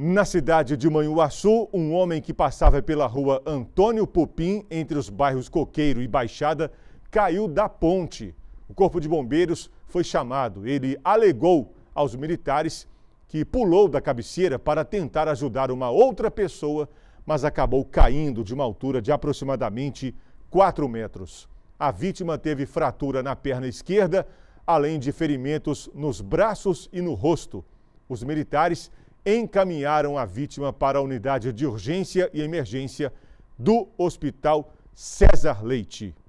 Na cidade de Manhuaçu, um homem que passava pela rua Antônio Pupim, entre os bairros Coqueiro e Baixada, caiu da ponte. O Corpo de Bombeiros foi chamado. Ele alegou aos militares que pulou da cabeceira para tentar ajudar uma outra pessoa, mas acabou caindo de uma altura de aproximadamente 4 metros. A vítima teve fratura na perna esquerda, além de ferimentos nos braços e no rosto. Os militares encaminharam a vítima para a unidade de urgência e emergência do Hospital César Leite.